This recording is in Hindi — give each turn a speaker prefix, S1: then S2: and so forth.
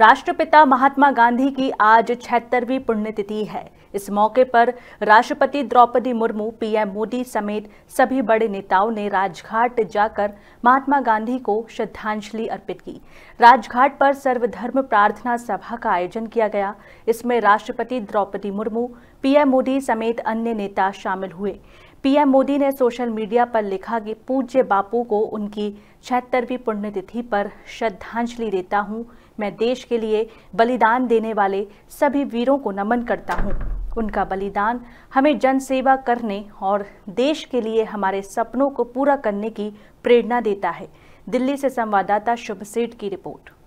S1: राष्ट्रपिता महात्मा गांधी की आज छिहत्तरवीं पुण्यतिथि है इस मौके पर राष्ट्रपति द्रौपदी मुर्मू पीएम मोदी समेत सभी बड़े नेताओं ने राजघाट जाकर महात्मा गांधी को श्रद्धांजलि अर्पित की राजघाट पर सर्वधर्म प्रार्थना सभा का आयोजन किया गया इसमें राष्ट्रपति द्रौपदी मुर्मू पीएम मोदी समेत अन्य नेता शामिल हुए पीएम मोदी ने सोशल मीडिया पर लिखा कि पूज्य बापू को उनकी छहत्तरवीं पुण्यतिथि पर श्रद्धांजलि देता हूं मैं देश के लिए बलिदान देने वाले सभी वीरों को नमन करता हूं उनका बलिदान हमें जनसेवा करने और देश के लिए हमारे सपनों को पूरा करने की प्रेरणा देता है दिल्ली से संवाददाता शुभ सेठ की रिपोर्ट